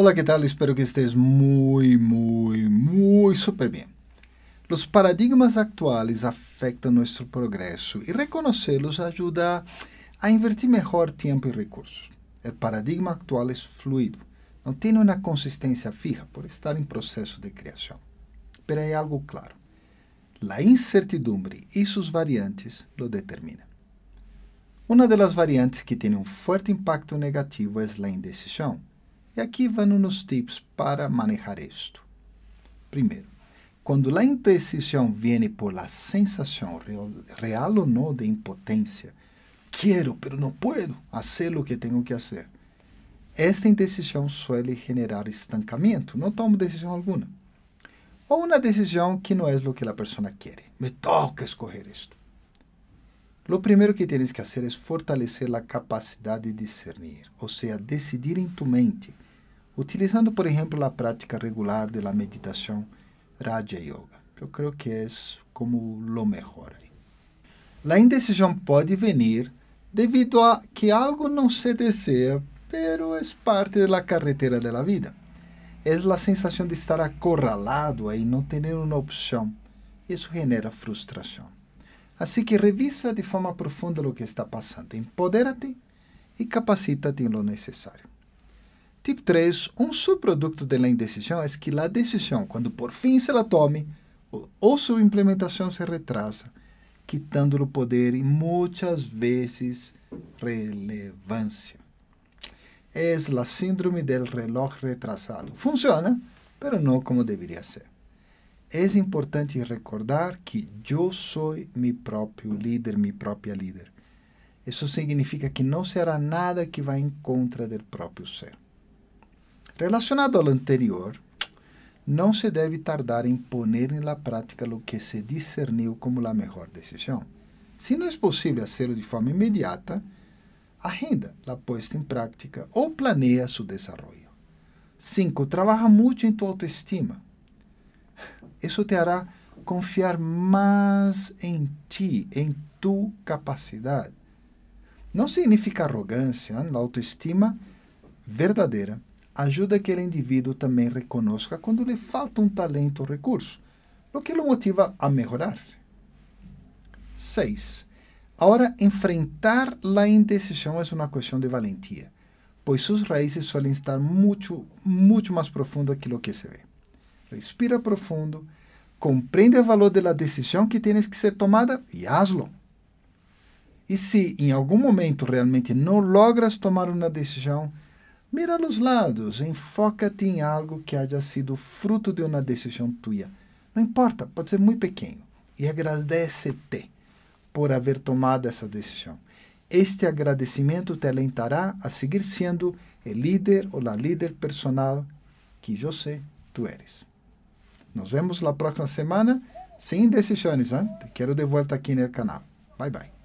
Olá, que tal? Espero que esteja muito, muito, muito super bem. Os paradigmas atuais afectam nosso progresso e reconhecê-los ajuda a invertir melhor tempo e recursos. O paradigma actual é fluido, não tem uma consistência fija por estar em processo de criação. Mas há algo claro: a incertidumbre e suas variantes lo determinam. Uma das variantes que tem um forte impacto negativo é a indecisão e aqui vão nos tips para manejar isto. Primeiro, quando a indecisão vem por la sensação real ou não de impotência, quero, pero não puedo hacer o que tenho que hacer. Esta indecisão suele generar estancamento, não tomo decisão alguma. Ou uma decisão que não é o que a pessoa quer. Me toca escolher isto. Lo primeiro que tienes que hacer es é fortalecer la capacidad de discernir, o sea, decidir en tu mente, utilizando, por ejemplo, la práctica regular de la meditación Raja Yoga. Yo creo que es é como lo mejor ahí. La indecisión puede venir debido a que algo no se desea, pero es é parte de la carretera de la vida. Es la sensación de estar acorralado y no tener una opción. Eso genera frustración. Assim que revisa de forma profunda o que está passando, empodera-te e capacita-te no necessário. Tip 3. Um subproduto da indecisão é que a decisão, quando por fim se la tome, ou sua implementação se retrasa, quitando o poder e muitas vezes relevância. É a síndrome del reloj retrasado. Funciona, mas não como deveria ser. É importante recordar que eu sou meu próprio líder, minha própria líder. Isso significa que não será nada que vá em contra do próprio ser. Relacionado ao anterior, não se deve tardar em pôr em la prática o que se discerniu como a melhor decisão. Se não é possível fazê-lo de forma imediata, arrenda, a posta em prática ou planeia seu desenvolvimento. 5. Trabalha muito em tua autoestima. Isso te hará confiar mais em ti, em tu capacidade. Não significa arrogância, a né, autoestima verdadeira ajuda que aquele indivíduo também reconozca quando lhe falta um talento ou recurso, o que o motiva a melhorar-se. 6. Agora, enfrentar a indecisão é uma questão de valentia, pois suas raízes suelen estar muito, muito mais profundas que o que se vê respira profundo, compreende o valor da decisão que tienes que ser tomada e hazlo. E se em algum momento realmente não logras tomar uma decisão, mira nos lados, enfoca-te em algo que haja sido fruto de uma decisão tua. Não importa, pode ser muito pequeno. E agradece-te por haver tomado essa decisão. Este agradecimento te alentará a seguir sendo o líder ou a líder personal que eu sei tu eres. Nos vemos na próxima semana, sem decisões, hein? Te quero de volta aqui no canal. Bye, bye.